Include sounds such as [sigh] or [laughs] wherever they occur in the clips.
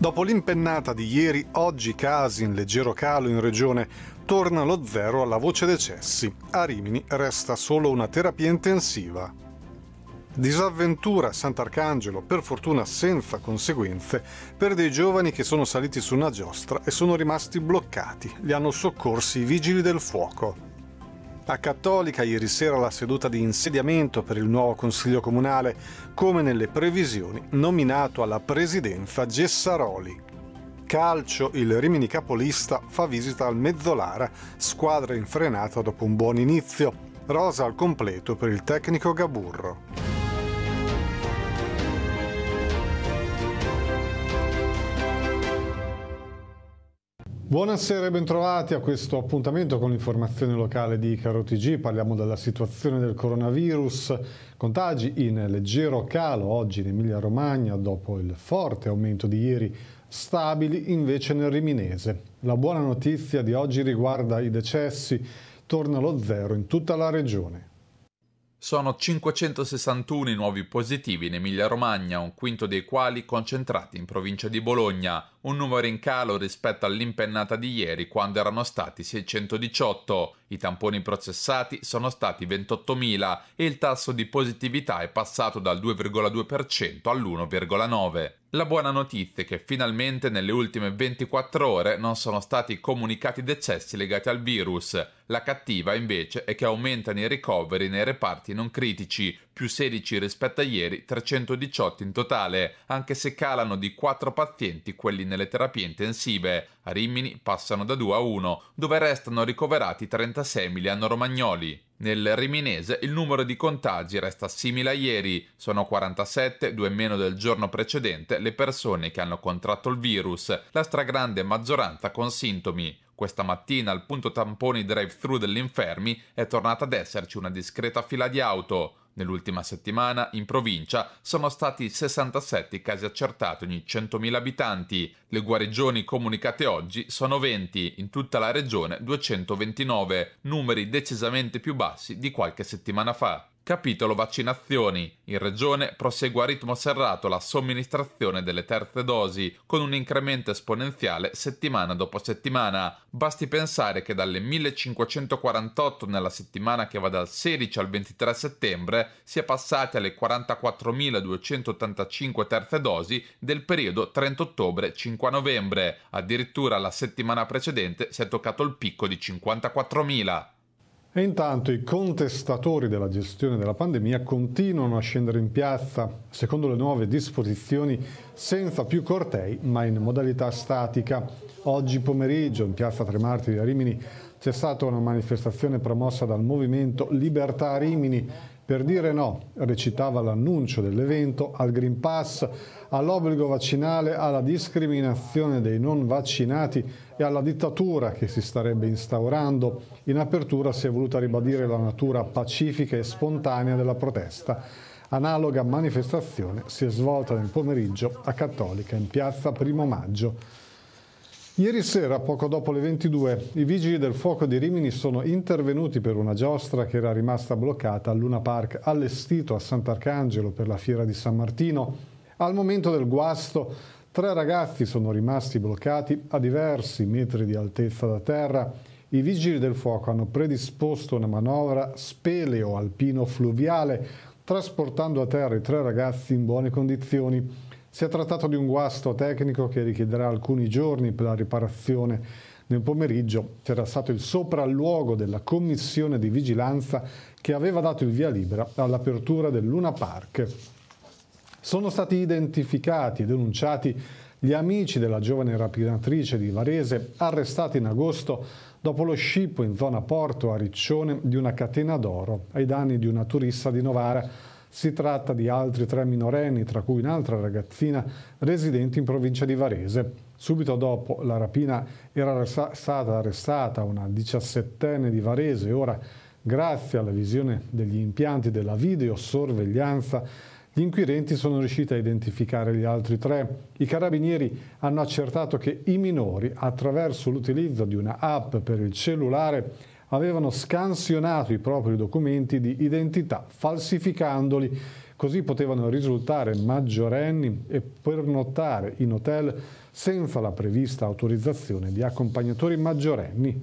Dopo l'impennata di ieri, oggi casi in leggero calo in regione, torna lo zero alla voce decessi. A Rimini resta solo una terapia intensiva. Disavventura a Sant'Arcangelo, per fortuna senza conseguenze, per dei giovani che sono saliti su una giostra e sono rimasti bloccati. Li hanno soccorsi i vigili del fuoco. A Cattolica ieri sera la seduta di insediamento per il nuovo Consiglio Comunale, come nelle previsioni, nominato alla presidenza Gessaroli. Calcio, il Rimini capolista fa visita al Mezzolara, squadra infrenata dopo un buon inizio. Rosa al completo per il tecnico Gaburro. Buonasera e bentrovati a questo appuntamento con l'informazione locale di Caro TG. Parliamo della situazione del coronavirus, contagi in leggero calo oggi in Emilia-Romagna dopo il forte aumento di ieri, stabili invece nel Riminese. La buona notizia di oggi riguarda i decessi, torna lo zero in tutta la regione. Sono 561 i nuovi positivi in Emilia-Romagna, un quinto dei quali concentrati in provincia di Bologna, un numero in calo rispetto all'impennata di ieri quando erano stati 618. I tamponi processati sono stati 28.000 e il tasso di positività è passato dal 2,2% all'1,9%. La buona notizia è che finalmente nelle ultime 24 ore non sono stati comunicati decessi legati al virus. La cattiva invece è che aumentano i ricoveri nei reparti non critici, più 16 rispetto a ieri, 318 in totale, anche se calano di 4 pazienti quelli nelle terapie intensive. A Rimini passano da 2 a 1, dove restano ricoverati 36 emiliano-romagnoli. Nel riminese il numero di contagi resta simile a ieri, sono 47, due meno del giorno precedente, le persone che hanno contratto il virus, la stragrande maggioranza con sintomi. Questa mattina al punto tamponi drive-thru dell'infermi è tornata ad esserci una discreta fila di auto. Nell'ultima settimana in provincia sono stati 67 casi accertati ogni 100.000 abitanti. Le guarigioni comunicate oggi sono 20, in tutta la regione 229, numeri decisamente più bassi di qualche settimana fa. Capitolo vaccinazioni. In regione prosegue a ritmo serrato la somministrazione delle terze dosi, con un incremento esponenziale settimana dopo settimana. Basti pensare che dalle 1548 nella settimana che va dal 16 al 23 settembre si è passate alle 44.285 terze dosi del periodo 30 ottobre-5 novembre. Addirittura la settimana precedente si è toccato il picco di 54.000. E intanto i contestatori della gestione della pandemia continuano a scendere in piazza, secondo le nuove disposizioni, senza più cortei, ma in modalità statica. Oggi pomeriggio, in piazza Tre Martiri a Rimini, c'è stata una manifestazione promossa dal movimento Libertà Rimini per dire no, recitava l'annuncio dell'evento, al Green Pass, all'obbligo vaccinale, alla discriminazione dei non vaccinati e alla dittatura che si starebbe instaurando. In apertura si è voluta ribadire la natura pacifica e spontanea della protesta. Analoga manifestazione si è svolta nel pomeriggio a Cattolica in piazza Primo Maggio. Ieri sera, poco dopo le 22, i vigili del fuoco di Rimini sono intervenuti per una giostra che era rimasta bloccata al Luna Park allestito a Sant'Arcangelo per la fiera di San Martino. Al momento del guasto, tre ragazzi sono rimasti bloccati a diversi metri di altezza da terra. I vigili del fuoco hanno predisposto una manovra speleo alpino fluviale, trasportando a terra i tre ragazzi in buone condizioni. Si è trattato di un guasto tecnico che richiederà alcuni giorni per la riparazione. Nel pomeriggio c'era stato il sopralluogo della commissione di vigilanza che aveva dato il via libera all'apertura del Luna Park. Sono stati identificati e denunciati gli amici della giovane rapinatrice di Varese arrestati in agosto dopo lo scippo in zona Porto a Riccione di una catena d'oro ai danni di una turista di Novara si tratta di altri tre minorenni, tra cui un'altra ragazzina, residente in provincia di Varese. Subito dopo la rapina era stata arrestata una diciassettenne di Varese, ora grazie alla visione degli impianti della videosorveglianza gli inquirenti sono riusciti a identificare gli altri tre. I carabinieri hanno accertato che i minori, attraverso l'utilizzo di una app per il cellulare, avevano scansionato i propri documenti di identità, falsificandoli, così potevano risultare maggiorenni e pernottare in hotel senza la prevista autorizzazione di accompagnatori maggiorenni.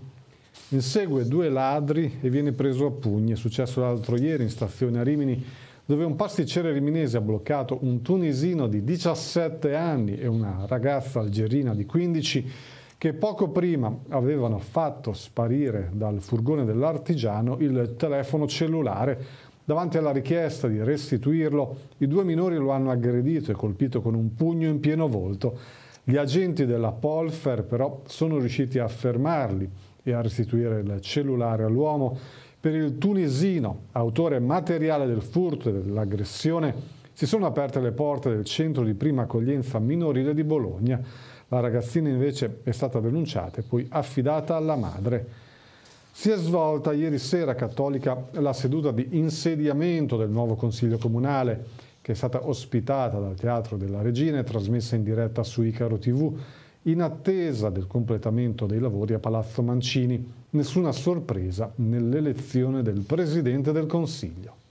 Insegue due ladri e viene preso a pugni. È successo l'altro ieri in stazione a Rimini, dove un pasticcere riminese ha bloccato un tunisino di 17 anni e una ragazza algerina di 15 anni che poco prima avevano fatto sparire dal furgone dell'artigiano il telefono cellulare. Davanti alla richiesta di restituirlo, i due minori lo hanno aggredito e colpito con un pugno in pieno volto. Gli agenti della Polfer però sono riusciti a fermarli e a restituire il cellulare all'uomo. Per il tunisino, autore materiale del furto e dell'aggressione, si sono aperte le porte del centro di prima accoglienza minorile di Bologna la ragazzina invece è stata denunciata e poi affidata alla madre. Si è svolta ieri sera a Cattolica la seduta di insediamento del nuovo Consiglio Comunale, che è stata ospitata dal Teatro della Regina e trasmessa in diretta su Icaro TV, in attesa del completamento dei lavori a Palazzo Mancini. Nessuna sorpresa nell'elezione del Presidente del Consiglio.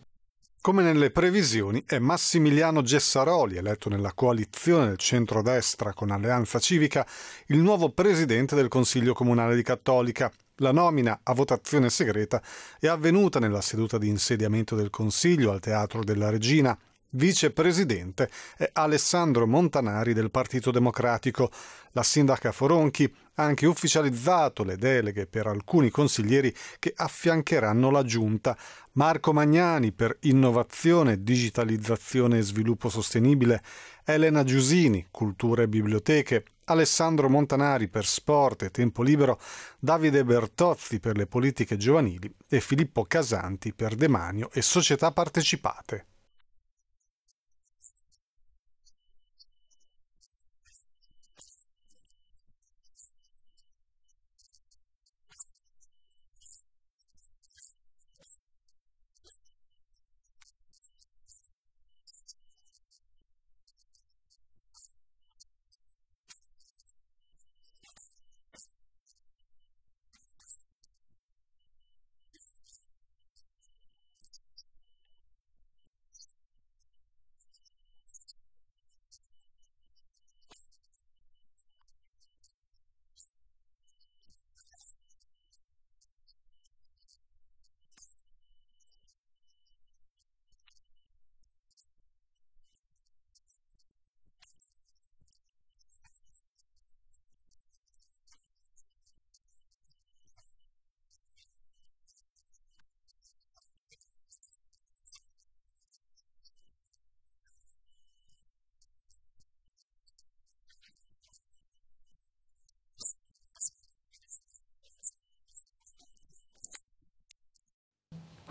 Come nelle previsioni, è Massimiliano Gessaroli, eletto nella coalizione del centrodestra con Alleanza Civica, il nuovo presidente del Consiglio Comunale di Cattolica. La nomina a votazione segreta è avvenuta nella seduta di insediamento del Consiglio al Teatro della Regina vicepresidente è eh, Alessandro Montanari del Partito Democratico. La sindaca Foronchi ha anche ufficializzato le deleghe per alcuni consiglieri che affiancheranno la giunta. Marco Magnani per innovazione, digitalizzazione e sviluppo sostenibile, Elena Giusini, cultura e biblioteche, Alessandro Montanari per sport e tempo libero, Davide Bertozzi per le politiche giovanili e Filippo Casanti per demanio e società partecipate.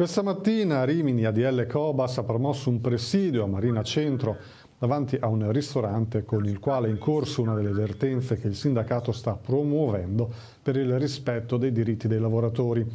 Questa mattina Rimini ADL Cobas ha promosso un presidio a Marina Centro davanti a un ristorante con il quale è in corso una delle vertenze che il sindacato sta promuovendo per il rispetto dei diritti dei lavoratori.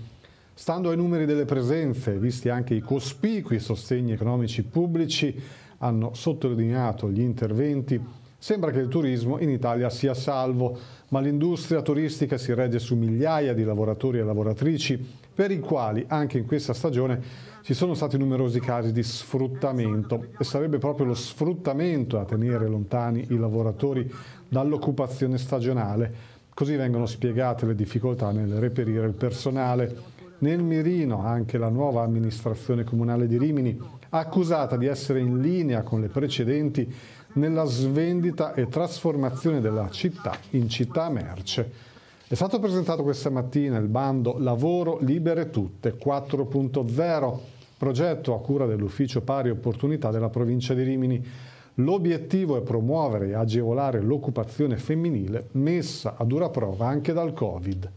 Stando ai numeri delle presenze, visti anche i cospicui sostegni economici pubblici, hanno sottolineato gli interventi, sembra che il turismo in Italia sia salvo, ma l'industria turistica si regge su migliaia di lavoratori e lavoratrici per i quali anche in questa stagione ci sono stati numerosi casi di sfruttamento e sarebbe proprio lo sfruttamento a tenere lontani i lavoratori dall'occupazione stagionale. Così vengono spiegate le difficoltà nel reperire il personale. Nel mirino anche la nuova amministrazione comunale di Rimini, accusata di essere in linea con le precedenti nella svendita e trasformazione della città in città merce. È stato presentato questa mattina il bando Lavoro Libere Tutte 4.0, progetto a cura dell'Ufficio Pari Opportunità della provincia di Rimini. L'obiettivo è promuovere e agevolare l'occupazione femminile messa a dura prova anche dal Covid.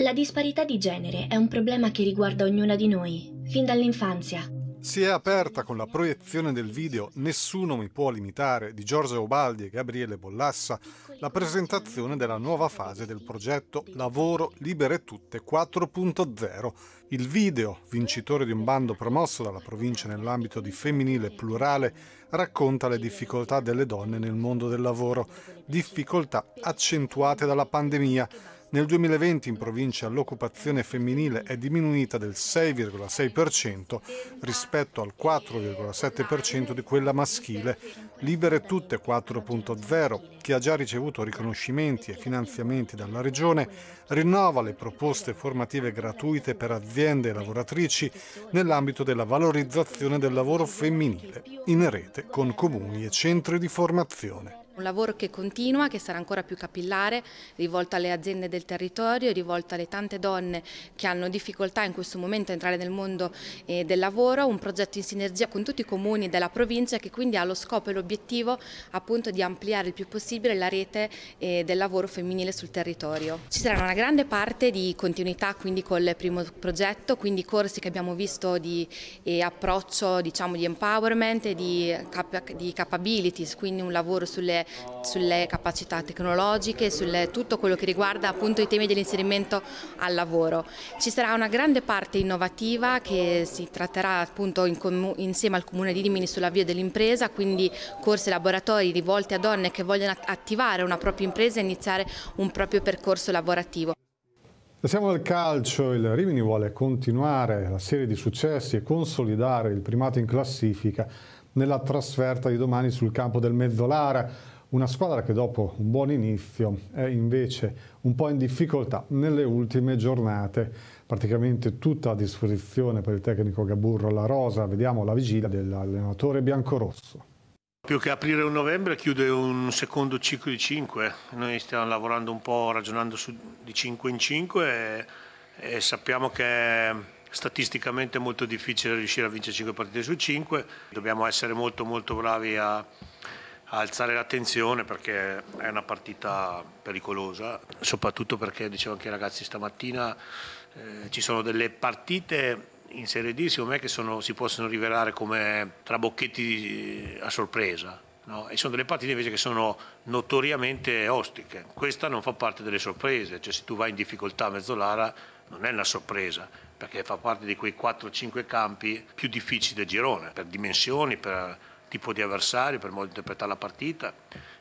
La disparità di genere è un problema che riguarda ognuna di noi, fin dall'infanzia, si è aperta con la proiezione del video Nessuno mi può limitare di Giorgio Obaldi e Gabriele Bollassa la presentazione della nuova fase del progetto Lavoro Libere Tutte 4.0. Il video, vincitore di un bando promosso dalla provincia nell'ambito di femminile plurale, racconta le difficoltà delle donne nel mondo del lavoro, difficoltà accentuate dalla pandemia nel 2020 in provincia l'occupazione femminile è diminuita del 6,6% rispetto al 4,7% di quella maschile. Libere Tutte 4.0, che ha già ricevuto riconoscimenti e finanziamenti dalla Regione, rinnova le proposte formative gratuite per aziende e lavoratrici nell'ambito della valorizzazione del lavoro femminile in rete con comuni e centri di formazione. Un lavoro che continua, che sarà ancora più capillare, rivolto alle aziende del territorio, rivolto alle tante donne che hanno difficoltà in questo momento a entrare nel mondo eh, del lavoro, un progetto in sinergia con tutti i comuni della provincia che quindi ha lo scopo e l'obiettivo appunto di ampliare il più possibile la rete eh, del lavoro femminile sul territorio. Ci sarà una grande parte di continuità quindi col primo progetto, quindi corsi che abbiamo visto di eh, approccio diciamo di empowerment e di, cap di capabilities, quindi un lavoro sulle sulle capacità tecnologiche, su tutto quello che riguarda appunto i temi dell'inserimento al lavoro. Ci sarà una grande parte innovativa che si tratterà appunto in insieme al Comune di Rimini sull'avvio dell'impresa, quindi corsi e laboratori rivolti a donne che vogliono attivare una propria impresa e iniziare un proprio percorso lavorativo. Passiamo al calcio, il Rimini vuole continuare la serie di successi e consolidare il primato in classifica nella trasferta di domani sul campo del Mezzolara. Una squadra che dopo un buon inizio è invece un po' in difficoltà nelle ultime giornate, praticamente tutta a disposizione per il tecnico Gaburro la rosa, vediamo la vigilia dell'allenatore biancorosso. Più che aprire un novembre chiude un secondo ciclo di 5, noi stiamo lavorando un po' ragionando su, di 5 in 5 e, e sappiamo che statisticamente è molto difficile riuscire a vincere 5 partite su 5, dobbiamo essere molto molto bravi a alzare l'attenzione perché è una partita pericolosa, soprattutto perché dicevo anche ai ragazzi stamattina eh, ci sono delle partite in Serie D secondo me che sono, si possono rivelare come trabocchetti eh, a sorpresa. No? E sono delle partite invece che sono notoriamente ostiche. Questa non fa parte delle sorprese, cioè se tu vai in difficoltà a Mezzolara non è una sorpresa, perché fa parte di quei 4-5 campi più difficili del girone, per dimensioni, per tipo di avversario, per modo di interpretare la partita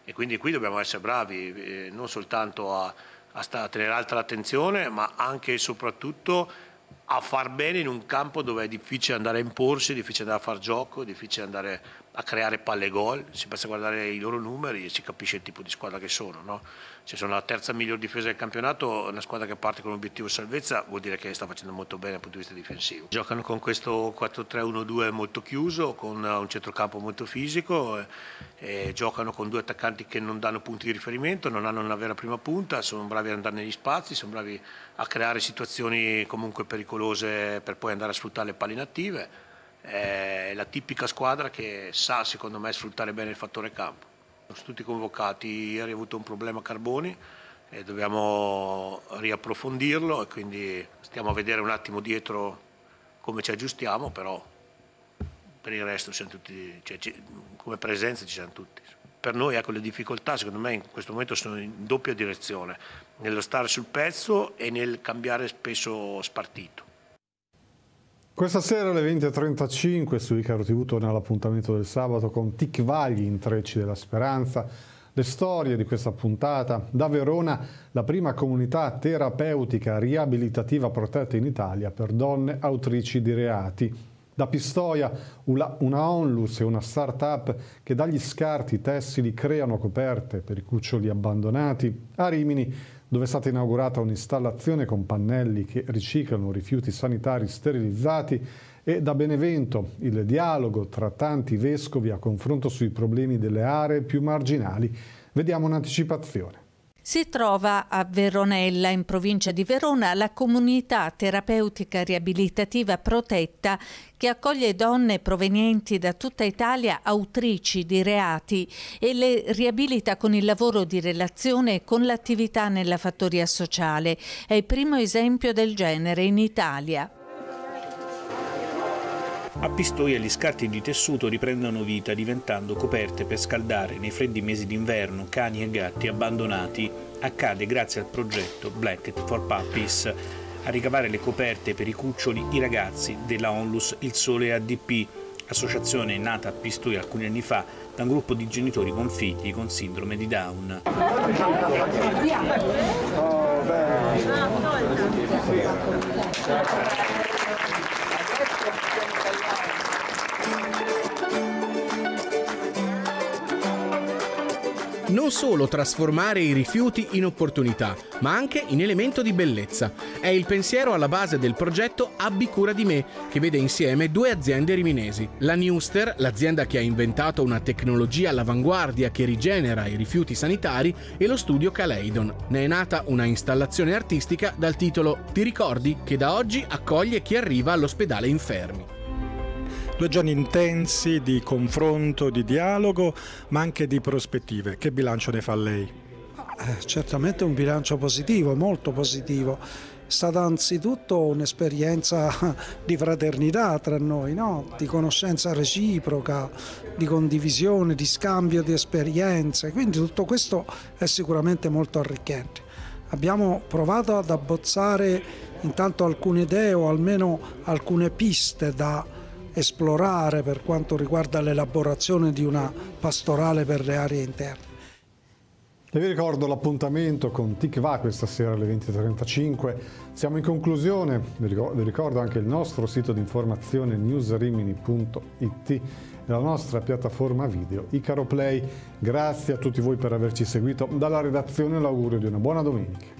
e quindi qui dobbiamo essere bravi, eh, non soltanto a, a, sta, a tenere alta l'attenzione, ma anche e soprattutto a far bene in un campo dove è difficile andare a imporsi, difficile andare a far gioco, difficile andare a creare palle gol, si basta guardare i loro numeri e si capisce il tipo di squadra che sono. No? Se sono la terza miglior difesa del campionato, una squadra che parte con l'obiettivo salvezza vuol dire che sta facendo molto bene dal punto di vista difensivo. Giocano con questo 4-3-1-2 molto chiuso, con un centrocampo molto fisico, e, eh, e giocano con due attaccanti che non danno punti di riferimento, non hanno una vera prima punta, sono bravi ad andare negli spazi, sono bravi a creare situazioni comunque pericolose pericolose per poi andare a sfruttare le palline attive. È la tipica squadra che sa, secondo me, sfruttare bene il fattore campo. Sono tutti convocati, ieri ho avuto un problema a Carboni e dobbiamo riapprofondirlo e quindi stiamo a vedere un attimo dietro come ci aggiustiamo, però per il resto siamo tutti, cioè, come presenza ci siamo tutti. Per noi ecco, le difficoltà secondo me in questo momento sono in doppia direzione, nello stare sul pezzo e nel cambiare spesso spartito. Questa sera alle 20.35 su Icaro TV torna l'appuntamento del sabato con Tic Vagli, intrecci della speranza. Le storie di questa puntata. Da Verona, la prima comunità terapeutica riabilitativa protetta in Italia per donne autrici di reati. Da Pistoia, una onlus e una start-up che dagli scarti tessili creano coperte per i cuccioli abbandonati. A Rimini, dove è stata inaugurata un'installazione con pannelli che riciclano rifiuti sanitari sterilizzati e da Benevento il dialogo tra tanti vescovi a confronto sui problemi delle aree più marginali. Vediamo un'anticipazione. Si trova a Veronella, in provincia di Verona, la comunità terapeutica riabilitativa protetta che accoglie donne provenienti da tutta Italia autrici di reati e le riabilita con il lavoro di relazione e con l'attività nella fattoria sociale. È il primo esempio del genere in Italia. A Pistoia gli scarti di tessuto riprendono vita diventando coperte per scaldare nei freddi mesi d'inverno cani e gatti abbandonati. Accade grazie al progetto Blacket for Puppies. A ricavare le coperte per i cuccioli i ragazzi della Onlus Il Sole ADP, associazione nata a Pistoia alcuni anni fa da un gruppo di genitori con figli con sindrome di Down. Oh, non solo trasformare i rifiuti in opportunità, ma anche in elemento di bellezza. È il pensiero alla base del progetto Abbi cura di me, che vede insieme due aziende riminesi. La Newster, l'azienda che ha inventato una tecnologia all'avanguardia che rigenera i rifiuti sanitari, e lo studio Caleidon. Ne è nata una installazione artistica dal titolo Ti ricordi? che da oggi accoglie chi arriva all'ospedale infermi. Due giorni intensi di confronto, di dialogo, ma anche di prospettive. Che bilancio ne fa lei? Eh, certamente un bilancio positivo, molto positivo. È stata anzitutto un'esperienza [laughs] di fraternità tra noi, no? di conoscenza reciproca, di condivisione, di scambio di esperienze, quindi tutto questo è sicuramente molto arricchente. Abbiamo provato ad abbozzare intanto alcune idee o almeno alcune piste da esplorare per quanto riguarda l'elaborazione di una pastorale per le aree interne. E vi ricordo l'appuntamento con Tic Va questa sera alle 20.35. Siamo in conclusione, vi ricordo anche il nostro sito di informazione newsrimini.it e la nostra piattaforma video Icaro Play. Grazie a tutti voi per averci seguito. Dalla redazione l'augurio di una buona domenica.